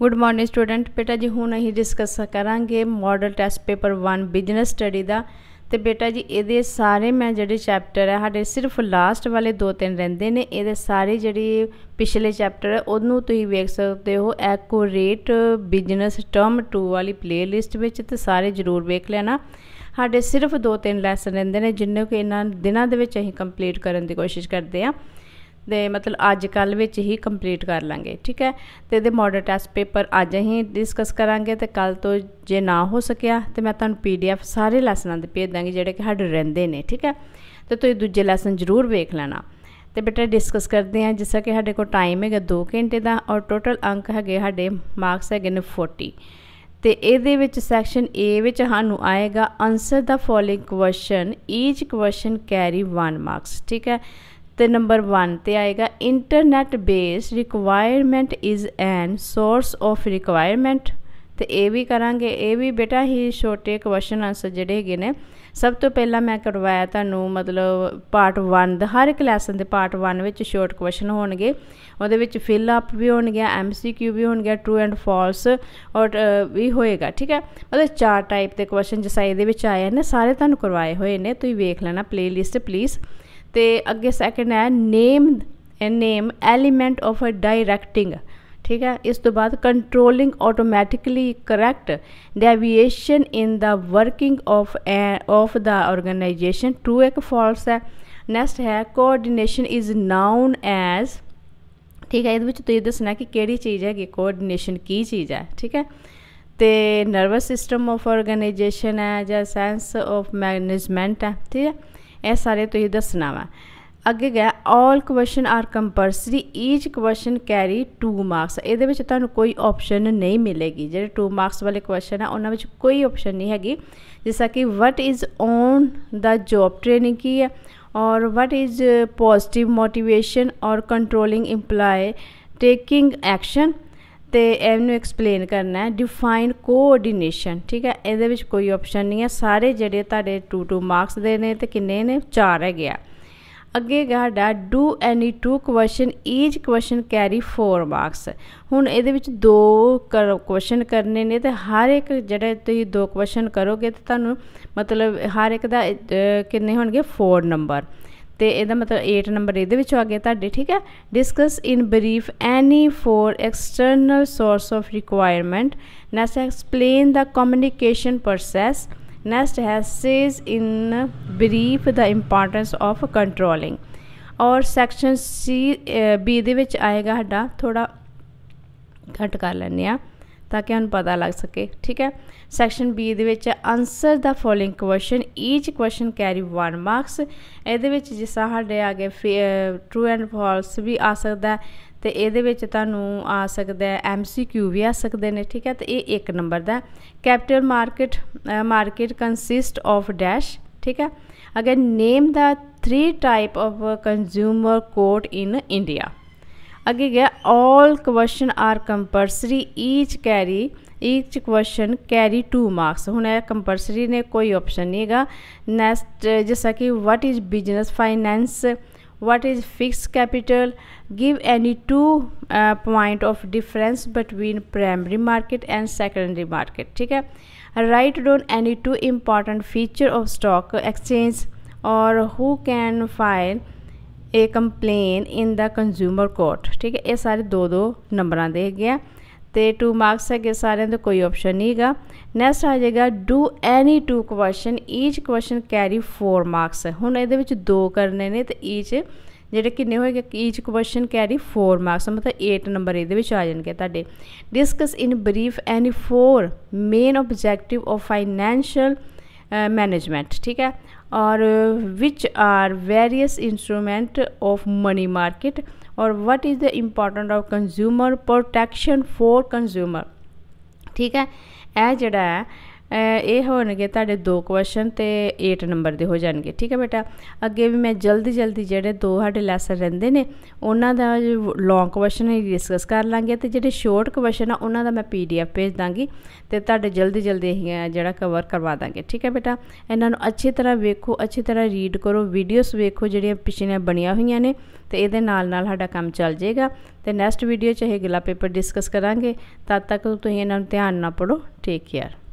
good morning student ਬੇਟਾ ਜੀ ਹੁਣ ਅਸੀਂ ਡਿਸਕਸ ਕਰਾਂਗੇ model test paper 1 business study ਦਾ ਤੇ ਬੇਟਾ ਜੀ ਇਹਦੇ ਸਾਰੇ ਮੈਂ ਜਿਹੜੇ ਚੈਪਟਰ ਹੈ ਸਾਡੇ ਸਿਰਫ ਲਾਸਟ ਵਾਲੇ ਦੋ ਤਿੰਨ ਰਹਿੰਦੇ ਨੇ ਇਹਦੇ ਸਾਰੇ ਜਿਹੜੇ ਪਿਛਲੇ ਚੈਪਟਰ ਹੈ ਉਹਨੂੰ ਤੁਸੀਂ ਵੇਖ ਸਕਦੇ ਹੋ ਐਕੋਰੇਟ ਬਿਜ਼ਨਸ ਟਰਮ 2 ਵਾਲੀ ਪਲੇਲਿਸਟ ਵਿੱਚ ਤੇ ਸਾਰੇ ਜ਼ਰੂਰ ਵੇਖ ਲੈਣਾ ਸਾਡੇ ਸਿਰਫ ਦੋ ਤਿੰਨ ਲੈਸਨ ਰਹਿੰਦੇ ਨੇ ਜਿੰਨੇ ਕਿ ਇਹਨਾਂ ਦਿਨਾਂ ਦੇ ਵਿੱਚ ਅਸੀਂ ਕੰਪਲੀਟ ਕਰਨ ਦੀ ਕੋਸ਼ਿਸ਼ ਕਰਦੇ ਆ ਦੇ ਮਤਲਬ ਅੱਜ ਕੱਲ ਵਿੱਚ ਹੀ ਕੰਪਲੀਟ ਕਰ ਲਾਂਗੇ ਠੀਕ ਹੈ ਤੇ ਇਹਦੇ ਮਾਡਲ ਟੈਸਟ ਪੇਪਰ ਅੱਜ ਅਸੀਂ ਡਿਸਕਸ ਕਰਾਂਗੇ ਤੇ ਕੱਲ ਤੋਂ ਜੇ ਨਾ ਹੋ ਸਕਿਆ ਤੇ ਮੈਂ ਤੁਹਾਨੂੰ ਪੀਡੀਐਫ ਸਾਰੇ ਲੈਸਨਾਂ ਦੇ ਭੇਜ ਦਾਂਗੀ ਜਿਹੜੇ ਕਿ ਸਾਡੇ ਰਹਿੰਦੇ ਨੇ ਠੀਕ ਹੈ ਤੇ ਤੁਸੀਂ ਦੂਜੇ ਲੈਸਨ ਜ਼ਰੂਰ ਵੇਖ ਲੈਣਾ ਤੇ ਬੇਟਾ ਡਿਸਕਸ ਕਰਦੇ ਹਾਂ ਜਿਸਾ ਕਿ ਸਾਡੇ ਕੋਲ ਟਾਈਮ ਹੈਗਾ 2 ਘੰਟੇ ਦਾ ਔਰ ਟੋਟਲ ਅੰਕ ਹੈਗੇ ਸਾਡੇ ਮਾਰਕਸ ਹੈਗੇ ਨੇ 40 ਤੇ ਇਹਦੇ ਵਿੱਚ ਸੈਕਸ਼ਨ A ਵਿੱਚ ਸਾਨੂੰ ਆਏਗਾ answer the following question each question carry 1 marks ਠੀਕ ਹੈ ਤੇ ਨੰਬਰ 1 ਤੇ ਆਏਗਾ internet base requirement is an source of requirement ਤੇ ਇਹ ਵੀ ਕਰਾਂਗੇ ਇਹ ਵੀ ਬੇਟਾ ਹੀ ਛੋਟੇ ਕੁਐਸਚਨ ਆਨਸਰ ਜਿਹੜੇ ਹੈਗੇ ਨੇ ਸਭ ਤੋਂ ਪਹਿਲਾਂ ਮੈਂ ਕਰਵਾਇਆ ਤੁਹਾਨੂੰ ਮਤਲਬ ਪਾਰਟ 1 ਦਾ ਹਰ ਇੱਕ ਲੈਸਨ ਦੇ ਪਾਰਟ 1 ਵਿੱਚ ਸ਼ੋਰਟ ਕੁਐਸਚਨ ਹੋਣਗੇ ਉਹਦੇ ਵਿੱਚ ਫਿਲ ਅਪ ਵੀ ਹੋਣਗੇ ਐਮਸੀਕਿਊ ਵੀ ਹੋਣਗੇ ਟਰੂ ਐਂਡ ਫਾਲਸ ਔਰ ਵੀ ਹੋਏਗਾ ਠੀਕ ਹੈ ਮਤਲਬ ਚਾਰ ਟਾਈਪ ਦੇ ਕੁਐਸਚਨ ਜਿਸਾਈ ਦੇ ਵਿੱਚ ਆਏ ਨੇ ਸਾਰੇ ਤੁਹਾਨੂੰ ਕਰਵਾਏ ਹੋਏ ਨੇ ਤੁਸੀਂ ਵੇਖ ਲੈਣਾ ਪਲੇਲਿਸਟ ਪਲੀਜ਼ ते अगे सैकेंड है name name element of a directing ठीक है इस तो बाद controlling automatically correct deviation in the working of of the organisation true एक फॉल्स है नैक्सट है कोआर्डीनेशन इज नाउन एज ठीक है तो ये बिच तुसें कि केह्ड़ी चीज़ है कि कोआर्डीनेशन की चीज़ है ठीक है तो नर्वस सिस्टम ऑफ ऑर्गेनाइजेशन है ज सेंस ऑफ मैनेजमेंट है ठीक है ਇਹ ਸਾਰੇ ਤੁਸੀਂ ਦੱਸਣਾ ਵਾ ਅੱਗੇ ਗਿਆ 올 question are compulsory each question carry 2 marks ਇਹਦੇ ਵਿੱਚ ਤੁਹਾਨੂੰ ਕੋਈ ਆਪਸ਼ਨ ਨਹੀਂ ਮਿਲੇਗੀ ਜਿਹੜੇ 2 ਮਾਰਕਸ ਵਾਲੇ ਕੁਐਸਚਨ ਆ ਉਹਨਾਂ ਵਿੱਚ ਕੋਈ ਆਪਸ਼ਨ ਨਹੀਂ ਹੈਗੀ ਜਿਸਾ ਕਿ what is on the job training ਕੀ ਹੈ ਔਰ ਵਟ ਇਜ਼ ਪੋਜ਼ਿਟਿਵ ਮੋਟੀਵੇਸ਼ਨ ਔਰ ਕੰਟਰੋਲਿੰਗ ਏਮਪਲਾਈ ਟੇਕਿੰਗ ਐਕਸ਼ਨ ਤੇ ਇਹਨੂੰ ਐਕਸਪਲੇਨ ਕਰਨਾ ਹੈ ਡਿਫਾਈਨ ਕੋਆਰਡੀਨੇਸ਼ਨ ਠੀਕ ਹੈ ਇਹਦੇ ਵਿੱਚ ਕੋਈ ਆਪਸ਼ਨ ਨਹੀਂ ਹੈ ਸਾਰੇ ਜਿਹੜੇ ਤੁਹਾਡੇ 2 2 ਮਾਰਕਸ ਦੇ ਨੇ ਤੇ ਕਿੰਨੇ ਨੇ 4 ਹੈ ਗਿਆ ਅੱਗੇ ਸਾਡਾ do any two question each question carry 4 marks ਹੁਣ ਇਹਦੇ ਵਿੱਚ ਦੋ ਕੁਐਸਚਨ ਕਰਨੇ ਨੇ ਤੇ ਹਰ ਇੱਕ ਜਿਹੜੇ ਤੁਸੀਂ ਦੋ ਕੁਐਸਚਨ ਕਰੋਗੇ ਤੇ ਤੁਹਾਨੂੰ ਮਤਲਬ ਹਰ ਇੱਕ ਦਾ ਕਿੰਨੇ ਹੋਣਗੇ 4 ਨੰਬਰ ਤੇ ਇਹਦਾ ਮਤਲਬ 8 ਨੰਬਰ ਇਹਦੇ ਵਿੱਚ ਆ ਗਿਆ ਤੁਹਾਡੇ ਠੀਕ ਹੈ discuss in brief any four external source of requirement next explain the communication process next has says in brief the importance of controlling ਔਰ ਸੈਕਸ਼ਨ ਸੀ ਬੀ ਦੇ ਵਿੱਚ ਆਏਗਾ ਸਾਡਾ ਥੋੜਾ ਘਟ ਕਰ ਲੈਂਦੇ ਆ ਤਾਂ ਕਿ ਉਹਨੂੰ ਪਤਾ ਲੱਗ ਸਕੇ ਠੀਕ ਹੈ ਸੈਕਸ਼ਨ B ਦੇ ਵਿੱਚ answer the following question each question carry 1 marks ਇਹਦੇ ਵਿੱਚ ਜਿਸ ਸਾਡੇ ਆ ਗਏ ਟਰੂ ਐਂਡ ਫਾਲਸ ਵੀ ਆ ਸਕਦਾ ਤੇ ਇਹਦੇ ਵਿੱਚ ਤੁਹਾਨੂੰ ਆ ਸਕਦਾ ਹੈ ਐਮਸੀਕਿਊ ਵੀ ਆ ਸਕਦੇ ਨੇ ਠੀਕ ਹੈ ਤੇ ਇਹ ਇੱਕ ਨੰਬਰ ਦਾ capital market market consist of dash ਠੀਕ ਹੈ ਅਗਰ name the 3 type of consumer court in India अगे गया all question are compulsory each carry each question carry two marks हूँ कंपलसरी ने कोई ऑप्शन नहीं है नैक्सट जैसा कि what is business finance what is fix capital give any two point of difference between primary market and secondary market ठीक है right done any two important feature of stock exchange और who can find ਇਹ complain in the consumer court ਠੀਕ ਹੈ ਇਹ ਸਾਰੇ ਦੋ ਦੋ ਨੰਬਰਾਂ ਦੇ ਹੈਗੇ ਆ ਤੇ 2 ਮਾਰਕਸ ਹੈਗੇ ਸਾਰਿਆਂ ਦੇ ਕੋਈ ਆਪਸ਼ਨ ਨਹੀਂ ਹੈਗਾ ਨੈਕਸਟ ਆ ਜਾਏਗਾ do any two question each question carry 4 marks ਹੁਣ ਇਹਦੇ ਵਿੱਚ ਦੋ ਕਰਨੇ ਨੇ ਤੇ ਈਚ ਜਿਹੜੇ ਕਿੰਨੇ ਹੋਏਗੇ ਈਚ ਕੁਐਸਚਨ ਕੈਰੀ 4 ਮਾਰਕਸ ਮਤਲਬ 8 ਨੰਬਰ ਇਹਦੇ ਵਿੱਚ ਆ ਜਾਣਗੇ ਤੁਹਾਡੇ discuss in brief any 4 main objective of financial management ठीक है और which are various instrument of money market और what is the important of consumer protection for consumer ठीक है यह जड़ा है ਇਹ ਹੋਣਗੇ ਤੁਹਾਡੇ ਦੋ ਕੁਐਸਚਨ ਤੇ 8 ਨੰਬਰ ਦੇ ਹੋ ਜਾਣਗੇ ਠੀਕ ਹੈ ਬੇਟਾ ਅੱਗੇ ਵੀ ਮੈਂ ਜਲਦੀ ਜਲਦੀ ਜਿਹੜੇ ਦੋ ਸਾਡੇ ਲੈਸਨ ਰਹਿੰਦੇ ਨੇ ਉਹਨਾਂ ਦਾ ਲੌਂਗ ਕੁਐਸਚਨ ਹੀ ਡਿਸਕਸ ਕਰ ਲਾਂਗੇ ਤੇ ਜਿਹੜੇ ਸ਼ਾਰਟ ਕੁਐਸਚਨ ਆ ਉਹਨਾਂ ਦਾ ਮੈਂ ਪੀਡੀਐਫ ਭੇਜ ਦਾਂਗੀ ਤੇ ਤੁਹਾਡੇ ਜਲਦੀ ਜਲਦੀ ਇਹ ਜਿਹੜਾ ਕਵਰ ਕਰਵਾ ਦਾਂਗੇ ਠੀਕ ਹੈ ਬੇਟਾ ਇਹਨਾਂ ਨੂੰ ਅੱਛੀ ਤਰ੍ਹਾਂ ਵੇਖੋ ਅੱਛੀ ਤਰ੍ਹਾਂ ਰੀਡ ਕਰੋ ਵੀਡੀਓਜ਼ ਵੇਖੋ ਜਿਹੜੀਆਂ ਪਿਛਲੀਆਂ ਬਣੀਆਂ ਹੋਈਆਂ ਨੇ ਤੇ ਇਹਦੇ ਨਾਲ ਨਾਲ ਸਾਡਾ ਕੰਮ ਚੱਲ ਜਾਏਗਾ ਤੇ ਨੈਕਸਟ ਵੀਡੀਓ ਚ ਇਹ ਗਿਲਾ ਪੇਪਰ ਡਿਸਕਸ ਕਰਾਂਗੇ ਤਦ ਤੱਕ ਤੁਸੀਂ ਇਹਨਾਂ ਨੂੰ ਧਿਆਨ ਨਾਲ ਪੜੋ ਟੇਕ ਕੇਅਰ